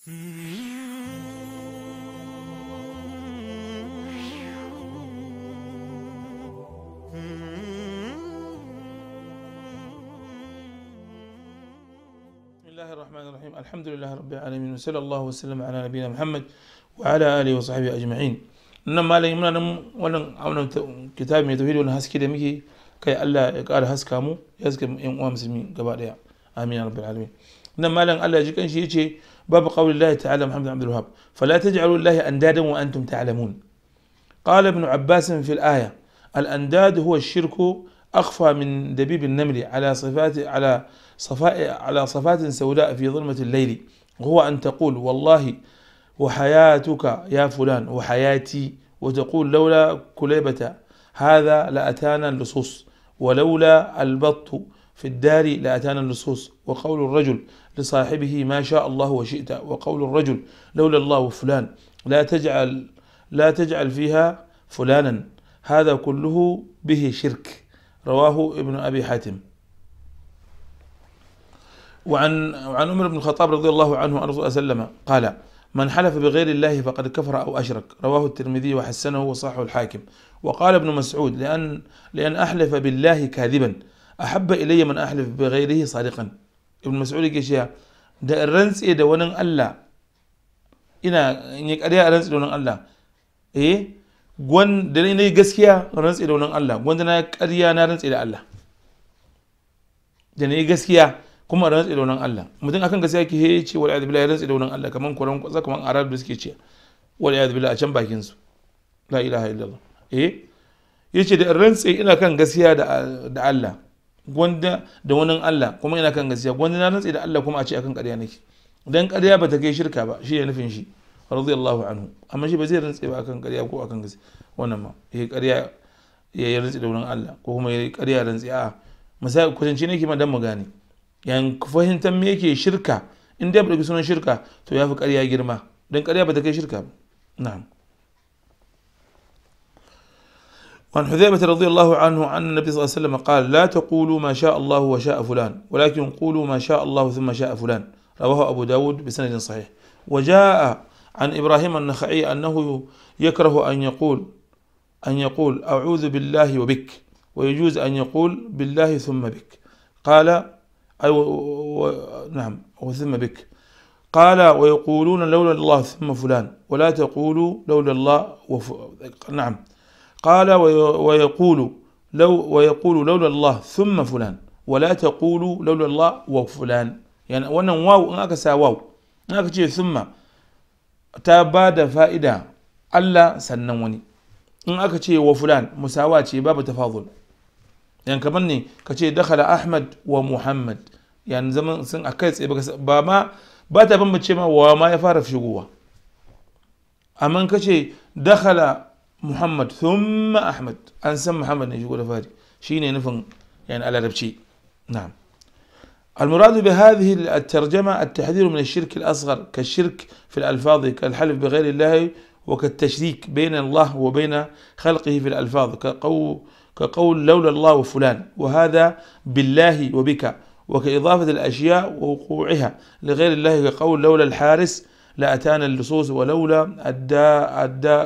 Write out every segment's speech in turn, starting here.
بسم الله الرحمن الرحيم الحمد لله رب العالمين وصلى الله وسلم على نبينا محمد وعلى اله وصحبه اجمعين نما لا يمنا نم ولا عمنا كتاب متوحيد ولا هسكي دمكي كي الله قال هسكامو يزكم ام ام سمي غبا امين رب العالمين nan malam Allah ji شيء باب قول الله تعالى محمد بن عبد الوهاب فلا تجعلوا الله اندادا وانتم تعلمون قال ابن عباس في الآية الأنداد هو الشرك أخفى من دبيب النمل على صفات على صفاء على صفات سوداء في ظلمة الليل وهو أن تقول والله وحياتك يا فلان وحياتي وتقول لولا كليبة هذا لأتانا اللصوص ولولا البط في الدار لأتانا النصوص وقول الرجل لصاحبه ما شاء الله وشئت وقول الرجل لولا الله فلان لا تجعل لا تجعل فيها فلانا هذا كله به شرك رواه ابن أبي حاتم وعن عن عمر بن الخطاب رضي الله عنه عن وسلم قال من حلف بغير الله فقد كفر أو أشرك رواه الترمذي وحسنه وصحه الحاكم وقال ابن مسعود لأن لأن أحلف بالله كاذبا ahabba ilayya man ahlif bi ghairihi sadiqan ibn mas'ud yake cewa da rantse da wani Allah ina in yi ƙarya a rantse da wani Allah eh gwanda na yi gaskiya rantse da wani Allah gwanda na ƙarya na rantse da Allah da na yi gaskiya kuma rantse da wani Allah mutum akan gaskiya ke heye ce wal adbila ya rantse da wani Allah kaman kuran kwatsa kaman arab da suke ce wal adbila a can bakin su la ilaha illallah eh yace da rantse ina kan gaskiya da Allah gwanda da wani Allah kuma ina kan gaskiya gwanda na rantsi da Allah kuma a ce akan ƙarya nake dan ƙarya ba ta kai shirka ba shi ya nufin shi radiyallahu anhu amma shi ba zai rantsi ba akan ƙarya ko akan gaskiya wannan ma yayi ƙarya ya rantsi da wani Allah ko kuma yayi ƙarya rantsi a misali kusanci nake ma dan mu gane yan fahimtar me yake shirka in dai ba sunan shirka to ya fi ƙarya girma dan ƙarya ba ta kai shirka ba na'am وعن حذيفة رضي الله عنه عن النبي صلى الله عليه وسلم قال لا تقولوا ما شاء الله وشاء فلان ولكن قولوا ما شاء الله ثم شاء فلان رواه أبو داود بسند صحيح وجاء عن إبراهيم النخعي أنه يكره أن يقول أن يقول أعوذ بالله وبك ويجوز أن يقول بالله ثم بك قال أي و... و... نعم وثم بك قال ويقولون لولا الله ثم فلان ولا تقولوا لولا الله وف... نعم قال ويقول لو ويقول لولا الله ثم فلان ولا تقول لولا الله وفلان يعني وانا واو ان اكا واو ان اكا ثم تابادا فائدة الا سنوني ان اكا وفلان مساواة باب تفاضل يعني كمني كشي دخل احمد ومحمد يعني زمن سن اكيس إيه باما باتا بمبتشي ما وما يفارف شقوة اما كشي دخل محمد ثم احمد ان سم محمد نجي shigo فادي fari shine يعني على a نعم المراد بهذه الترجمة التحذير من الشرك الأصغر كالشرك في الألفاظ كالحلف بغير الله وكالتشريك بين الله وبين خلقه في الألفاظ كقول, كقول لولا الله وفلان وهذا بالله وبك وكإضافة الأشياء ووقوعها لغير الله كقول لولا الحارس لأتانا اللصوص ولولا الداء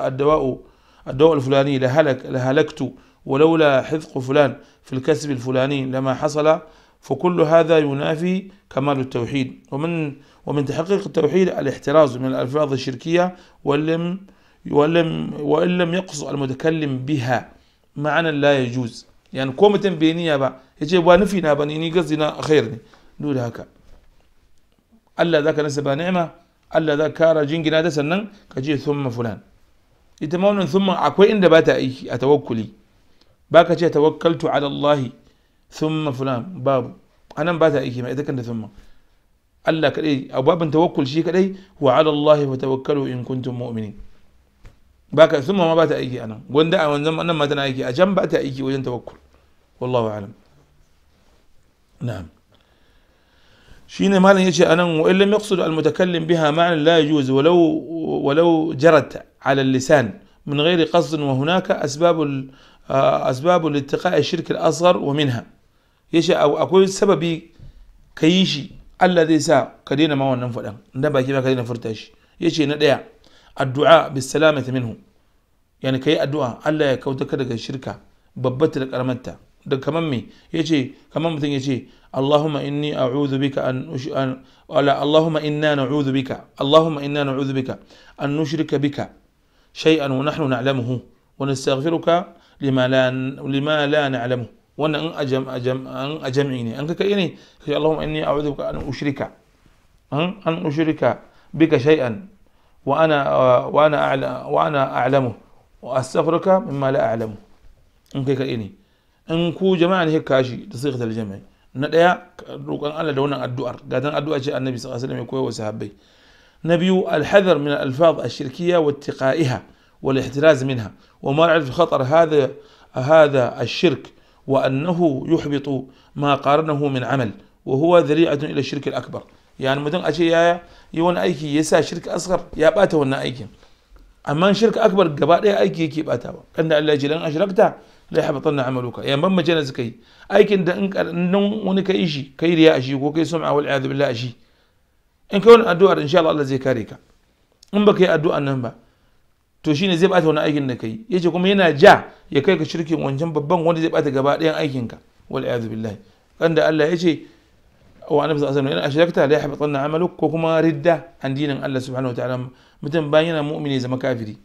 الدواء الدواء الفلاني لهلك لهلكت ولولا حذق فلان في الكسب الفلاني لما حصل فكل هذا ينافي كمال التوحيد ومن ومن تحقيق التوحيد الاحتراز من الألفاظ الشركية ولم ولم وإن لم يقص المتكلم بها معنى لا يجوز يعني كومة بيني يابا يجي با نفينا با قصدنا خيرني دول هكا ألا ذاك نسب نعمة ألا ذاك كارا جنجنا دسنا كجي ثم فلان ita ma wannan thumma akwai inda ba ta aiki a tawakkuli ba ka ce tawakkaltu ala Allah thumma fulan babu anan ba ta aiki ma ita kanta thumma Allah kadai a babin tawakkul shi kadai wa ala Allah fa tawakkalu in kuntum mu'minin baka thumma ma ba ta aiki anan gonda a wannan nan ma tana aiki a jan ba ta aiki wajen tawakkul wallahu a'lam na'am شين مالا يجي أنا وإن لم يقصد المتكلم بها معنى لا يجوز ولو ولو جرت على اللسان من غير قصد وهناك أسباب آه، أسباب الاتقاء الشرك الأصغر ومنها يشاء أو أقول سببي كيشي الذي سا كدينا ما ونن فدان نبا كيما كدينا فرتاش يشي نديا الدعاء بالسلامة منه يعني كي الدعاء ألا يكوتك دغ الشركة ببت لك رمتا كمان مي يشي كمان مثل يشي اللهم إني أعوذ بك أن أش... أن ولا اللهم إنا نعوذ بك اللهم إنا نعوذ بك أن نشرك بك شيئا ونحن نعلمه ونستغفرك لما لا لما لا نعلمه وان ان اجم اجم ان اجمعني ان كاني اللهم اني اعوذ بك ان اشرك ان اشرك بك شيئا وانا وانا اعلم وانا اعلمه واستغفرك مما لا اعلمه ان كاني ان كو جماعه هيك كاشي صيغه الجمع na ɗaya roƙon Allah da wannan addu'ar ga dan addu'a ce Annabi sallallahu alaihi wasallam ya koyo sahabbai نبي الحذر من الألفاظ الشركية واتقائها والاحتراز منها ومرعى خطر هذا هذا الشرك وأنه يحبط ما قارنه من عمل وهو ذريعة إلى الشرك الأكبر يعني مدن أشياء يا يوان أيكي يسا شرك أصغر يا باتا ونا أيكي أما شرك أكبر قبائل أيكي يكي باتا أن الله جلان أشركتا la yahbatanna amaluka yan ban mace zaka أن aikin da in nan wani ka yi shi أشي in kai wannan addu'ar insha Allah Allah zai kare ka in baka yi addu'an nan ba to shine zai bata wani aikin da kai yace kuma yana ja ya kai ka shirkin wancan babban wanda zai bata gaba ɗayan aikin ka wal a'udhu billahi kanda Allah yace wa annabi sallallahu alaihi wasallam in ashrakta la yahbatanna amaluk ko kuma ridda an dinin Allah subhanahu wa ta'ala mutum bayan yana mu'mini zama kafiri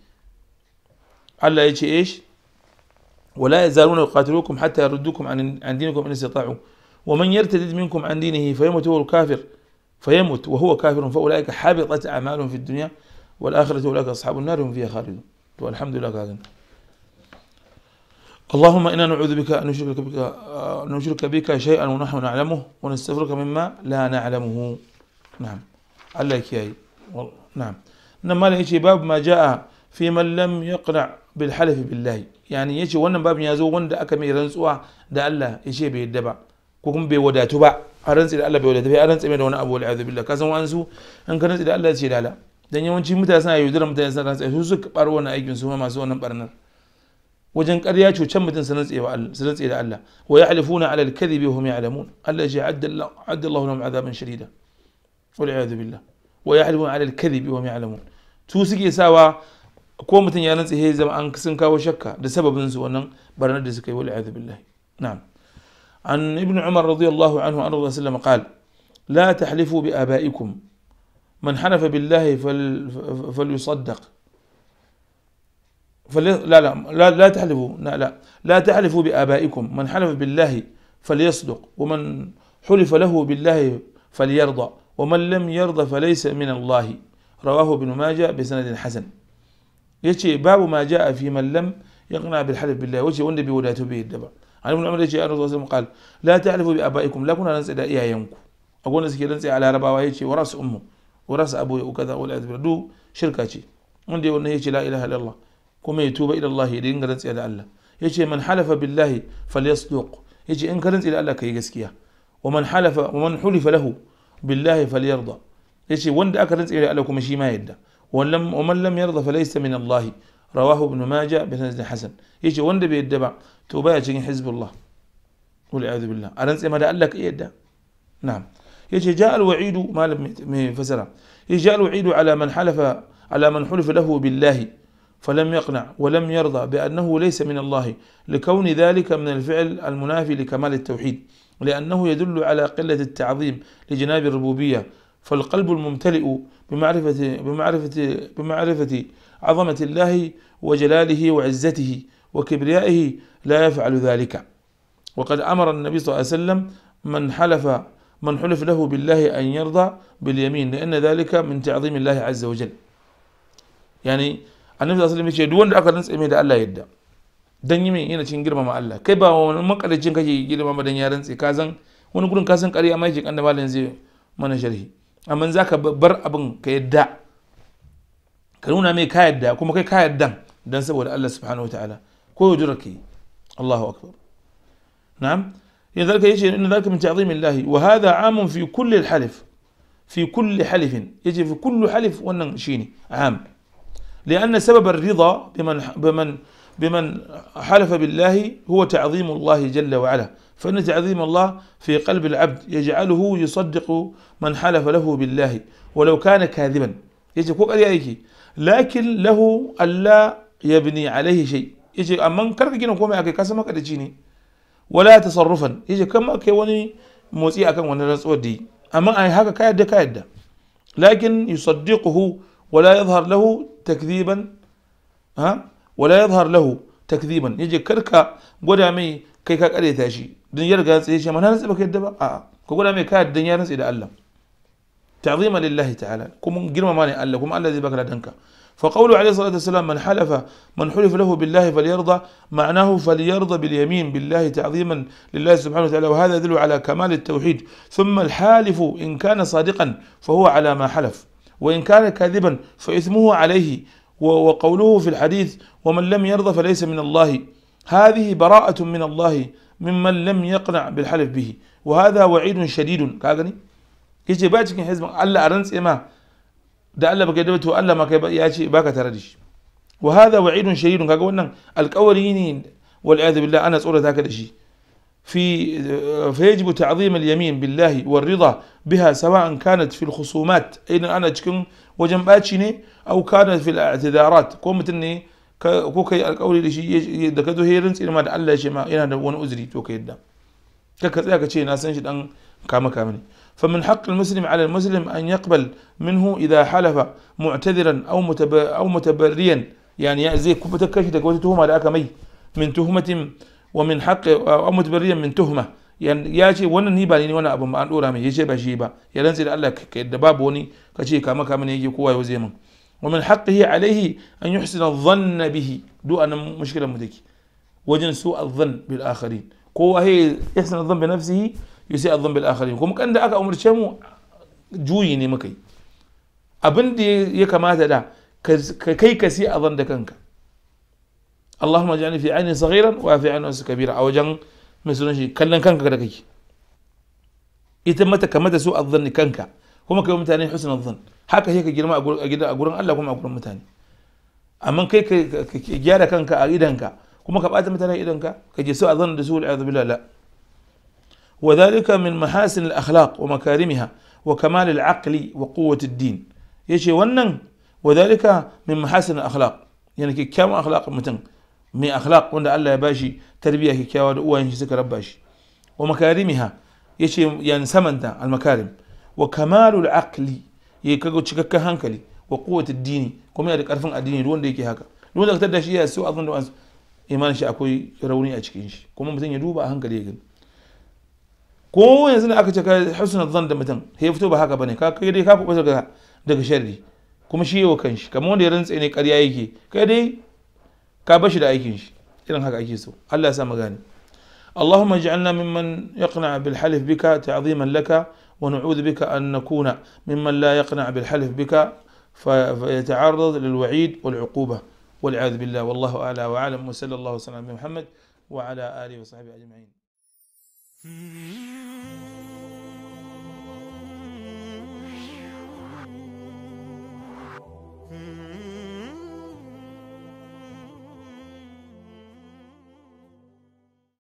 Allah yace ايش ولا يزالون يقاتلوكم حتى يردوكم عن دينكم ان استطاعوا ومن يرتد منكم عن دينه فيمت وهو كافر فيمت وهو كافر فأولئك حبطت أعمالهم في الدنيا والآخرة أولئك أصحاب النار هم فيها خالدون والحمد لله كافر اللهم إنا نعوذ بك أن نشرك بك, نشرك بك شيئا ونحن نعلمه ونستغفرك مما لا نعلمه نعم عليك يا نعم إنما يجي باب ما جاء في من لم يقنع بالحلف بالله يعني يجي ون باب يا zo wanda aka mai rantsuwa da Allah ya ce ko kuma bai wadatu ba a rantsi da Allah bai wadatu ba a rantsi mai da wani abu wal a'udhu billah kasan wa'ansu an ka rantsi da Allah ce lala dan yawanci mutane suna yudura mutane suna rantsi su suka bar wannan aikin su ma masu wannan barnar wajen ƙarya cucan mutum su rantsi da Allah wa ya'lifuna ala al-kadhibi hum ya'lamun Allah ya adda Allah lahum 'adaban shadida wal a'udhu billah wa ya'lifuna ala al-kadhibi hum ya'lamun su suke sawa ko mutum ya rantsi sai zama an sun kawo shakka da sababin su wannan barnar da suka yi wal a'udhu billah na'am عن ابن عمر رضي الله عنه أن الله وسلم قال لا تحلفوا بآبائكم من حلف بالله فل فليصدق فلي لا, لا لا لا تحلفوا لا لا لا تحلفوا بآبائكم من حلف بالله فليصدق ومن حلف له بالله فليرضى ومن لم يرضى فليس من الله رواه ابن ماجه بسند حسن يجي باب ما جاء في من لم يقنع بالحلف بالله وجه النبي ولا تبيه الدبر عن ابن عمر يقول رضي الله قال لا تعرفوا بابائكم لا كنا ننسى الى ايامكم اقول نسكي ننسى على ربا ويجي وراس امه وراس ابوي وكذا ولا ادبر دو شركاتي من دي ونهي لا اله الا الله كما يتوب الى الله يدين غرنس الى الله يجي من حلف بالله فليصدق يجي ان غرنس الى الله كي غسكيا ومن حلف ومن حلف له بالله فليرضى يجي وند اكرنس الى الله كما شي ما يد ومن لم يرضى فليس من الله رواه ابن ماجه بسند حسن يجي وند بيدبا توبا يجي حزب الله والعياذ بالله انا ما دا لك يد إيه نعم يجي جاء الوعيد ما لم فسر يجي جاء الوعيد على من حلف على من حلف له بالله فلم يقنع ولم يرضى بانه ليس من الله لكون ذلك من الفعل المنافي لكمال التوحيد لانه يدل على قله التعظيم لجناب الربوبيه فالقلب الممتلئ بمعرفه بمعرفه بمعرفه عظمة الله وجلاله وعزته وكبريائه لا يفعل ذلك وقد أمر النبي صلى الله عليه وسلم من حلف من حلف له بالله أن يرضى باليمين لأن ذلك من تعظيم الله عز وجل يعني النبي صلى الله عليه وسلم يقول أنه يقول الله يدى dan yi mai yana cikin girmama Allah kai ba wani makalicin kake girmama dan yaran tsi kazan wani gurin kasan kariya mai jikan da malin zai mana sharhi amma ka nuna mai ka yadda kuma kai ka yadda dan saboda Allah subhanahu wa ta'ala ko yujurki إن ذلك يجي إن ذلك من تعظيم الله وهذا عام في كل الحلف في كل حلف يجي في كل حلف وننشيني عام لأن سبب الرضا بمن بمن بمن حلف بالله هو تعظيم الله جل وعلا فإن تعظيم الله في قلب العبد يجعله يصدق من حلف له بالله ولو كان كاذبا yace ko ƙarya yake lakin lahu Allah yabni alaihi ya yace amma karka gina komai akai ka sama kadaci ne wala ta tasarrufan yace kan ma kai wani motsi akan wani rantsuwar da yi amma ai haka ka yadda ka yadda lakin yusaddiquhu wala yadhhar lahu takdhiban ha wala yadhhar lahu takdhiban yace karka gwada mai kai ka kare ta shi don ya riga ya tsaye shi amma na rantsa ka yadda ba a'a ka gwada mai ka yadda ya rantsa da Allah تعظيما لله تعالى كم جرم ماني قال لكم الذي بكى لدنك فقوله عليه الصلاة والسلام من حلف من حلف له بالله فليرضى معناه فليرضى باليمين بالله تعظيما لله سبحانه وتعالى وهذا يدل على كمال التوحيد ثم الحالف إن كان صادقا فهو على ما حلف وإن كان كاذبا فإثمه عليه وقوله في الحديث ومن لم يرضى فليس من الله هذه براءة من الله ممن لم يقنع بالحلف به وهذا وعيد شديد كاغني yace ba cikin hizbin Allah a rantse ma da Allah baka yadda to Allah ma kai ya ce baka tare da shi wa hadha wa'idun shadidun kaga wannan alƙawari ne wal a'udhu billahi ana tsorata ka da shi fi في فيجب تعظيم اليمين بالله والرضا بها سواء كانت في khusumat اين ana cikin wajen baci ne au كانت في i'tidarat ko mutun ne ko kai alƙawari da shi da ka zo hirin tsirma da Allah ya ce ma yana da wani uzuri to kai yadda ka ka tsaya ka ce na san shi dan kama kama ne فمن حق المسلم على المسلم أن يقبل منه إذا حلف معتذرا أو, متب... أو متبريا يعني زي كفتك كشتك وتتهم على أكمي من تهمة ومن حق أو متبريا من تهمة يعني يا شيء وانا نيبا يعني وانا أبو ما أقول رامي يجي بشيبا يلنزل الله كدباب وني كشي كما كمن يجي قوة وزيمن ومن حقه عليه أن يحسن الظن به دو أن مشكلة مدك وجن سوء الظن بالآخرين قوة هي يحسن الظن بنفسه yusi azan bil akharin kuma kan da aka umarce mu juyi ne muka yi abin da ya kamata da ka kai ka si azan da kanka Allahumma ja'alni fi aini saghiran wa fi aini wasu kabira a wajen mai kallon kanka da kake ita mata kama da su azzan kanka kuma kai mutane husn azzan haka sai ka girma a gidan a gurin Allah kuma a gurin mutane amma kai ka gyara kanka a idanka kuma ka bata mutane idanka ka je su azzan da su al'azab billah وذلك من محاسن الأخلاق ومكارمها وكمال العقل وقوة الدين يشي ونن وذلك من محاسن الأخلاق يعني كي كام أخلاق متن من أخلاق وند الله باشي تربية كي كاوا دعوة ينشي سكر باشي ومكارمها يشي يعني سمنتا المكارم وكمال العقل يكاكو تشككا هنكلي وقوة الدين كم يدك أرفن الدين دون ديكي هكا دون دكتر داشي يا سوء أظن إيمان شي أكوي روني أشكينش كم متن يدوب أهنكلي يجن ko yanzu da aka ce ka husna zan da mutum ya fito ba haka bane ka kai dai ka kuɓa daga daga sharri kuma shi yawa kanshi kamar wanda ya rantse ne ƙarya yake kai dai ka bashi da aikin shi irin haka ake so Allah ya sa mu gane اللهم اجعلنا ممن يقنع بالحلف بك تعظيما لك ونعوذ بك أن نكون ممن لا يقنع بالحلف بك فيتعرض للوعيد والعقوبة والعياذ بالله والله أعلى وأعلم وصلى الله وسلم على محمد وعلى آله وصحبه أجمعين Mm-hmm.